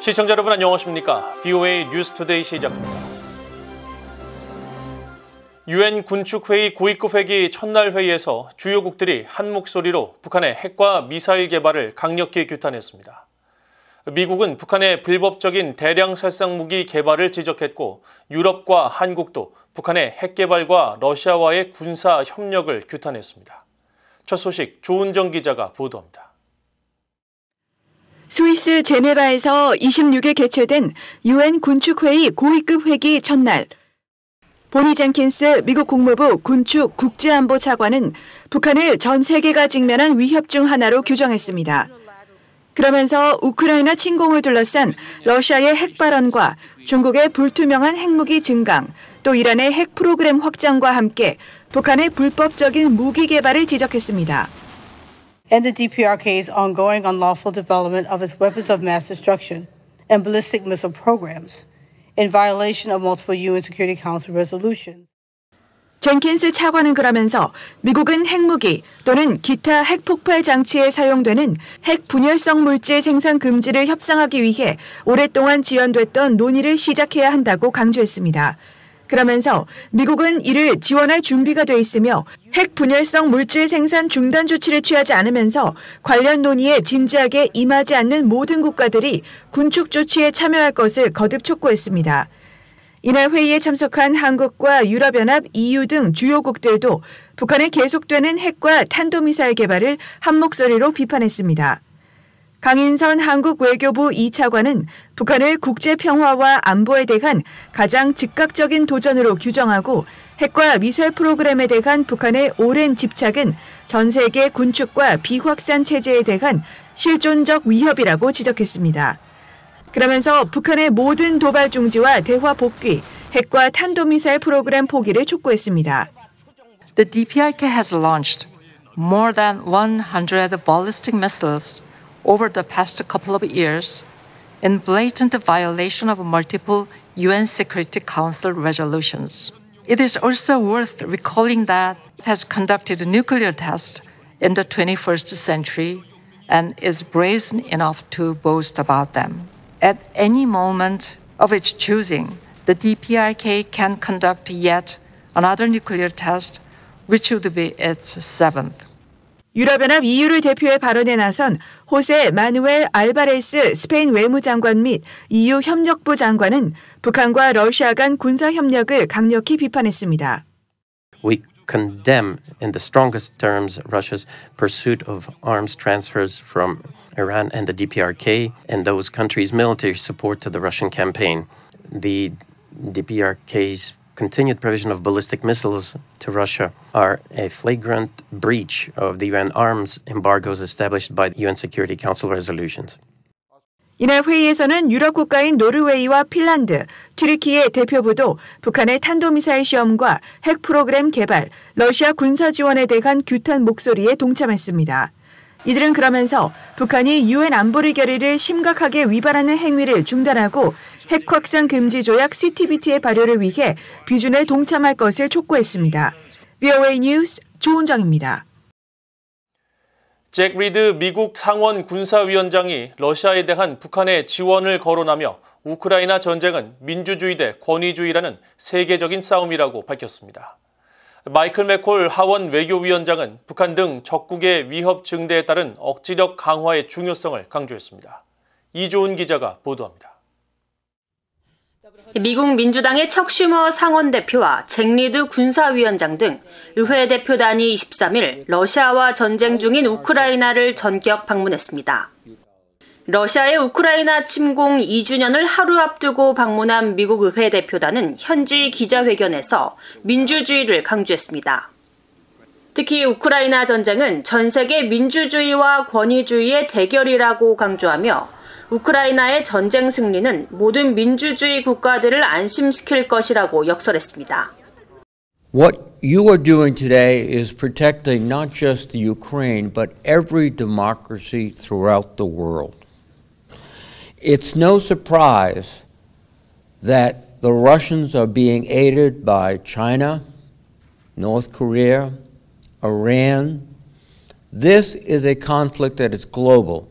시청자 여러분 안녕하십니까? v o a 뉴스투데이 시작합니다. 유엔 군축회의 고위급 회기 첫날 회의에서 주요국들이 한 목소리로 북한의 핵과 미사일 개발을 강력히 규탄했습니다. 미국은 북한의 불법적인 대량 살상 무기 개발을 지적했고 유럽과 한국도 북한의 핵 개발과 러시아와의 군사 협력을 규탄했습니다. 첫 소식 조은정 기자가 보도합니다. 스위스 제네바에서 26일 개최된 유엔 군축회의 고위급 회기 첫날 보니 젠킨스 미국 국무부 군축 국제안보 차관은 북한을 전 세계가 직면한 위협 중 하나로 규정했습니다. 그러면서 우크라이나 침공을 둘러싼 러시아의 핵 발언과 중국의 불투명한 핵무기 증강, 또 이란의 핵 프로그램 확장과 함께 북한의 불법적인 무기 개발을 지적했습니다. and the DPRK's ongoing unlawful development of its weapons of mass destruction and ballistic missile programs in violation of multiple UN Security Council resolutions. 젠킨스 차관은 그러면서 미국은 핵무기 또는 기타 핵폭발 장치에 사용되는 핵 분열성 물질 생산 금지를 협상하기 위해 오랫동안 지연됐던 논의를 시작해야 한다고 강조했습니다. 그러면서 미국은 이를 지원할 준비가 돼 있으며 핵 분열성 물질 생산 중단 조치를 취하지 않으면서 관련 논의에 진지하게 임하지 않는 모든 국가들이 군축 조치에 참여할 것을 거듭 촉구했습니다. 이날 회의에 참석한 한국과 유럽연합 EU 등 주요국들도 북한의 계속되는 핵과 탄도미사일 개발을 한 목소리로 비판했습니다. 강인선 한국 외교부 2차관은 북한을 국제평화와 안보에 대한 가장 즉각적인 도전으로 규정하고 핵과 미사일 프로그램에 대한 북한의 오랜 집착은 전 세계 군축과 비확산 체제에 대한 실존적 위협이라고 지적했습니다. 그러면서 북한의 모든 도발 중지와 대화 복귀, 핵과 탄도미사일 프로그램 포기를 촉구했습니다. The DPRK has launched more than 100 ballistic missiles over the past couple of years in blatant violation of multiple UN Security Council resolutions. It is also worth recalling that it has conducted nuclear tests in the 21st century and is brazen enough to boast about them. At any moment of its choosing, the DPRK can conduct yet another nuclear test, which would be its seventh. 유럽연합 EU를 대표해 발언에 나선 호세 마누엘 알바레스 스페인 외무장관 및 EU 협력부 장관은 북한과 러시아 간 군사 협력을 강력히 비판했습니다. We condemn in the strongest terms Russia's pursuit of arms transfers from Iran and the DPRK and those countries' military support to the Russian campaign. The DPRK's continued provision of ballistic missiles to Russia are a flagrant breach of the UN arms embargoes established by UN Security Council resolutions. 이날 회의에서는 유럽 국가인 노르웨이와 핀란드, 튀르키예 대표부도 북한의 탄도미사일 시험과 핵 프로그램 개발, 러시아 군사 지원에 대한 규탄 목소리에 동참했습니다. 이들은 그러면서 북한이 유엔 안보리 결의를 심각하게 위반하는 행위를 중단하고 핵 확산 금지 조약 CTBT의 발효를 위해 비준에 동참할 것을 촉구했습니다. VOA 뉴스 조은정입니다. 잭 리드 미국 상원 군사위원장이 러시아에 대한 북한의 지원을 거론하며 우크라이나 전쟁은 민주주의 대 권위주의라는 세계적인 싸움이라고 밝혔습니다. 마이클 맥콜 하원 외교위원장은 북한 등 적국의 위협 증대에 따른 억지력 강화의 중요성을 강조했습니다. 이조은 기자가 보도합니다. 미국 민주당의 척슈머 상원 대표와 잭리드 군사위원장 등 의회 대표단이 23일 러시아와 전쟁 중인 우크라이나를 전격 방문했습니다. 러시아의 우크라이나 침공 2주년을 하루 앞두고 방문한 미국 의회 대표단은 현지 기자회견에서 민주주의를 강조했습니다. 특히 우크라이나 전쟁은 전 세계 민주주의와 권위주의의 대결이라고 강조하며 우크라이나의 전쟁 승리는 모든 민주주의 국가들을 안심시킬 것이라고 역설했습니다. What you are doing today is protecting not just the Ukraine but every democracy throughout the world. It's no surprise that the Russians are being aided by China, North Korea, Iran. This is a conflict that is global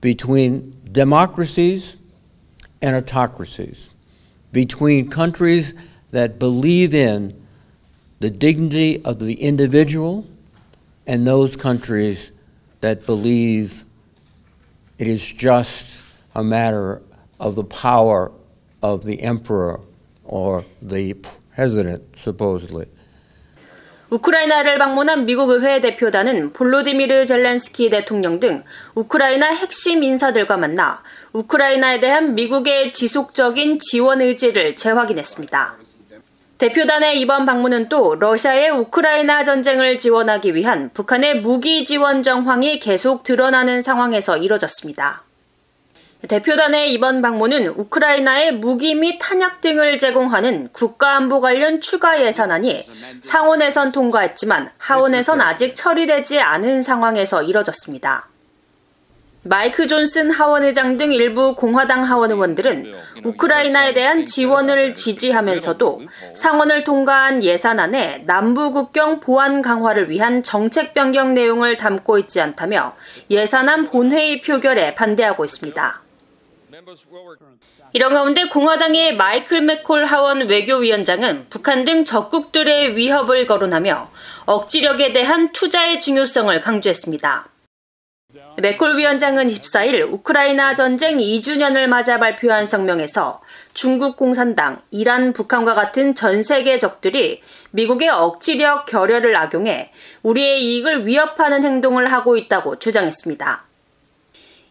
between democracies and autocracies, between countries that believe in the dignity of the individual and those countries that believe it is just a matter of the power of the emperor or the president, supposedly. 우크라이나를 방문한 미국 의회 대표단은 볼로디미르 젤렌스키 대통령 등 우크라이나 핵심 인사들과 만나 우크라이나에 대한 미국의 지속적인 지원 의지를 재확인했습니다. 대표단의 이번 방문은 또 러시아의 우크라이나 전쟁을 지원하기 위한 북한의 무기 지원 정황이 계속 드러나는 상황에서 이뤄졌습니다. 대표단의 이번 방문은 우크라이나에 무기 및 탄약 등을 제공하는 국가안보 관련 추가 예산안이 상원에선 통과했지만 하원에선 아직 처리되지 않은 상황에서 이뤄졌습니다. 마이크 존슨 하원의장 등 일부 공화당 하원 의원들은 우크라이나에 대한 지원을 지지하면서도 상원을 통과한 예산안에 남부 국경 보안 강화를 위한 정책 변경 내용을 담고 있지 않다며 예산안 본회의 표결에 반대하고 있습니다. 이런 가운데 공화당의 마이클 맥콜 하원 외교위원장은 북한 등 적국들의 위협을 거론하며 억지력에 대한 투자의 중요성을 강조했습니다. 맥콜 위원장은 24일 우크라이나 전쟁 2주년을 맞아 발표한 성명에서 중국 공산당, 이란, 북한과 같은 전 세계 적들이 미국의 억지력 결여를 악용해 우리의 이익을 위협하는 행동을 하고 있다고 주장했습니다.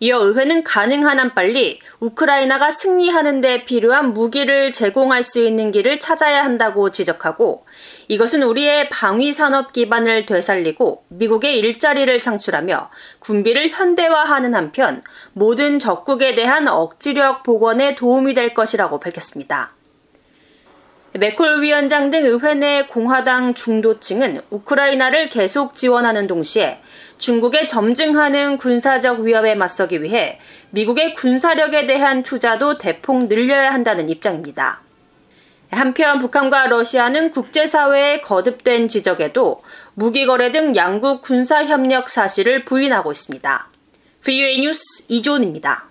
이어 의회는 가능한 한 빨리 우크라이나가 승리하는 데 필요한 무기를 제공할 수 있는 길을 찾아야 한다고 지적하고 이것은 우리의 방위 산업 기반을 되살리고 미국의 일자리를 창출하며 군비를 현대화하는 한편 모든 적국에 대한 억지력 복원에 도움이 될 것이라고 밝혔습니다. 맥콜 위원장 등 의회 내 공화당 중도층은 우크라이나를 계속 지원하는 동시에 중국의 점증하는 군사적 위협에 맞서기 위해 미국의 군사력에 대한 투자도 대폭 늘려야 한다는 입장입니다. 한편 북한과 러시아는 국제사회의 거듭된 지적에도 무기거래 등 양국 군사협력 사실을 부인하고 있습니다. v u a 뉴스 이존입니다.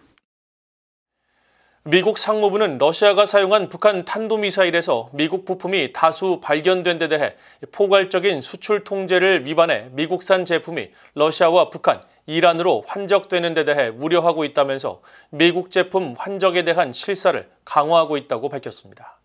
미국 상무부는 러시아가 사용한 북한 탄도미사일에서 미국 부품이 다수 발견된 데 대해 포괄적인 수출 통제를 위반해 미국산 제품이 러시아와 북한, 이란으로 환적되는 데 대해 우려하고 있다면서 미국 제품 환적에 대한 실사를 강화하고 있다고 밝혔습니다.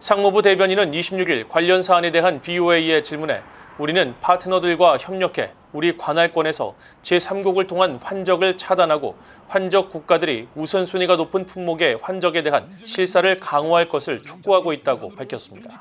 상무부 대변인은 26일 관련 사안에 대한 BOA의 질문에 우리는 파트너들과 협력해 우리 관할권에서 제3국을 통한 환적을 차단하고 환적 국가들이 우선순위가 높은 품목의 환적에 대한 실사를 강화할 것을 촉구하고 있다고 밝혔습니다.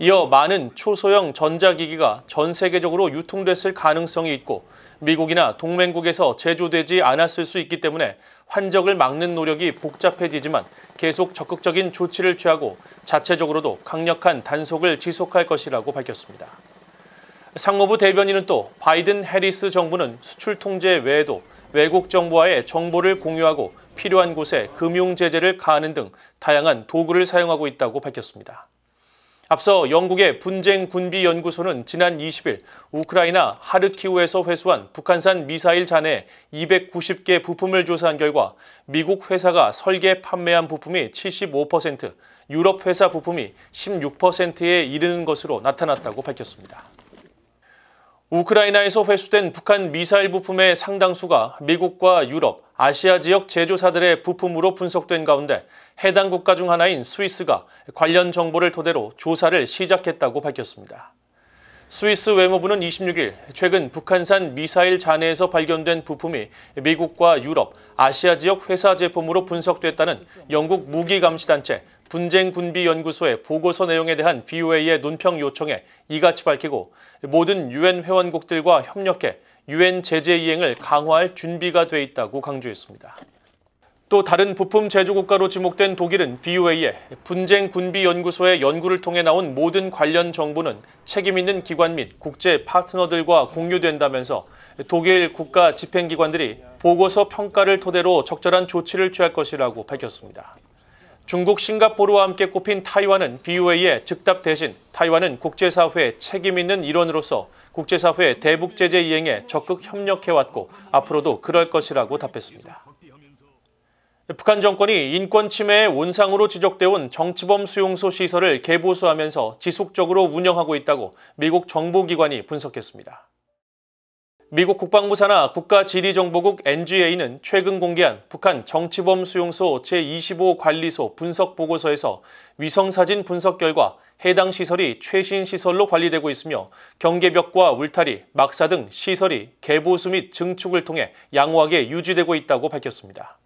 이어 많은 초소형 전자기기가 전 세계적으로 유통됐을 가능성이 있고 미국이나 동맹국에서 제조되지 않았을 수 있기 때문에 환적을 막는 노력이 복잡해지지만 계속 적극적인 조치를 취하고 자체적으로도 강력한 단속을 지속할 것이라고 밝혔습니다. 상무부 대변인은 또 바이든 해리스 정부는 수출 통제 외에도 외국 정부와의 정보를 공유하고 필요한 곳에 금융 제재를 가하는 등 다양한 도구를 사용하고 있다고 밝혔습니다. 앞서 영국의 분쟁 군비 연구소는 지난 20일 우크라이나 하르키우에서 회수한 북한산 미사일 잔해 290개 부품을 조사한 결과 미국 회사가 설계 판매한 부품이 75%, 유럽 회사 부품이 16%에 이르는 것으로 나타났다고 밝혔습니다. 우크라이나에서 회수된 북한 미사일 부품의 상당수가 미국과 유럽, 아시아 지역 제조사들의 부품으로 분석된 가운데 해당 국가 중 하나인 스위스가 관련 정보를 토대로 조사를 시작했다고 밝혔습니다. 스위스 외무부는 26일 최근 북한산 미사일 잔해에서 발견된 부품이 미국과 유럽, 아시아 지역 회사 제품으로 분석됐다는 영국 무기감시단체 분쟁군비연구소의 보고서 내용에 대한 VOA의 논평 요청에 이같이 밝히고 모든 유엔 회원국들과 협력해 유엔 제재 이행을 강화할 준비가 돼 있다고 강조했습니다. 또 다른 부품 제조국가로 지목된 독일은 BUA에 분쟁 군비 연구소의 연구를 통해 나온 모든 관련 정보는 책임 있는 기관 및 국제 파트너들과 공유된다면서 독일 국가 집행기관들이 보고서 평가를 토대로 적절한 조치를 취할 것이라고 밝혔습니다. 중국 싱가포르와 함께 꼽힌 타이완은 BUA의 즉답 대신 타이완은 국제사회의 책임 있는 일원으로서 국제사회 의 대북 제재 이행에 적극 협력해왔고 앞으로도 그럴 것이라고 답했습니다. 북한 정권이 인권 침해의 원상으로 지적돼 온 정치범 수용소 시설을 개보수하면서 지속적으로 운영하고 있다고 미국 정보기관이 분석했습니다. 미국 국방부사나 국가지리정보국 NGA는 최근 공개한 북한 정치범 수용소 제25 관리소 분석 보고서에서 위성사진 분석 결과 해당 시설이 최신 시설로 관리되고 있으며 경계벽과 울타리, 막사 등 시설이 개보수 및 증축을 통해 양호하게 유지되고 있다고 밝혔습니다.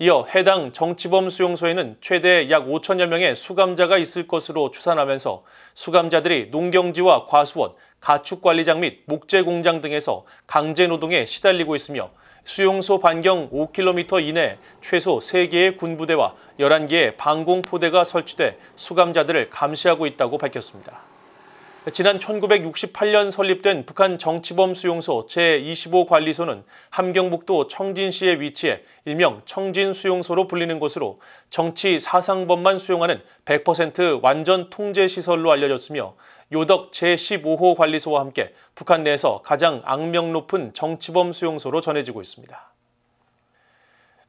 이어 해당 정치범 수용소에는 최대 약 5천여 명의 수감자가 있을 것으로 추산하면서 수감자들이 농경지와 과수원, 가축관리장 및 목재공장 등에서 강제노동에 시달리고 있으며 수용소 반경 5km 이내 최소 3개의 군부대와 11개의 방공포대가 설치돼 수감자들을 감시하고 있다고 밝혔습니다. 지난 1968년 설립된 북한 정치범 수용소 제25관리소는 함경북도 청진시에 위치해 일명 청진수용소로 불리는 곳으로 정치 사상범만 수용하는 100% 완전 통제시설로 알려졌으며 요덕 제15호 관리소와 함께 북한 내에서 가장 악명 높은 정치범 수용소로 전해지고 있습니다.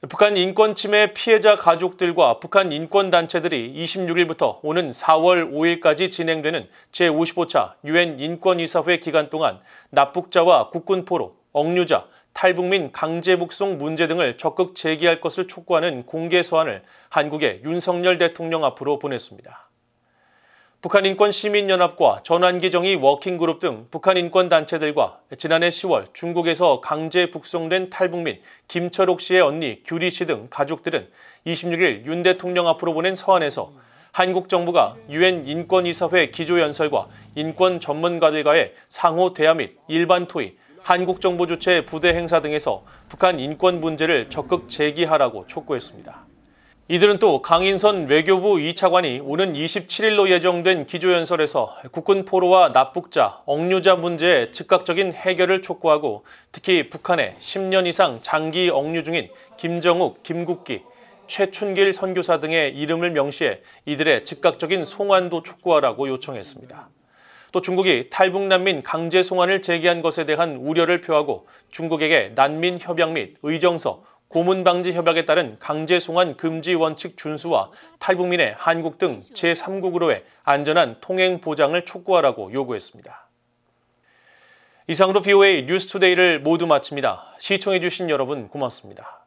북한 인권침해 피해자 가족들과 북한 인권단체들이 26일부터 오는 4월 5일까지 진행되는 제55차 유엔 인권이사회 기간 동안 납북자와 국군포로, 억류자, 탈북민 강제북송 문제 등을 적극 제기할 것을 촉구하는 공개 서한을 한국의 윤석열 대통령 앞으로 보냈습니다. 북한인권시민연합과 전환기정의 워킹그룹 등 북한인권단체들과 지난해 10월 중국에서 강제 북송된 탈북민 김철옥 씨의 언니 규리 씨 등 가족들은 26일 윤 대통령 앞으로 보낸 서한에서 한국 정부가 유엔 인권이사회 기조연설과 인권 전문가들과의 상호 대화 및 일반 토의, 한국 정부 주최 부대 행사 등에서 북한 인권 문제를 적극 제기하라고 촉구했습니다. 이들은 또 강인선 외교부 2차관이 오는 27일로 예정된 기조연설에서 국군 포로와 납북자, 억류자 문제의 즉각적인 해결을 촉구하고 특히 북한에 10년 이상 장기 억류 중인 김정욱, 김국기, 최춘길 선교사 등의 이름을 명시해 이들의 즉각적인 송환도 촉구하라고 요청했습니다. 또 중국이 탈북 난민 강제 송환을 제기한 것에 대한 우려를 표하고 중국에게 난민 협약 및 의정서, 고문방지 협약에 따른 강제 송환 금지 원칙 준수와 탈북민의 한국 등 제3국으로의 안전한 통행 보장을 촉구하라고 요구했습니다. 이상으로 BOA 뉴스투데이를 모두 마칩니다. 시청해주신 여러분 고맙습니다.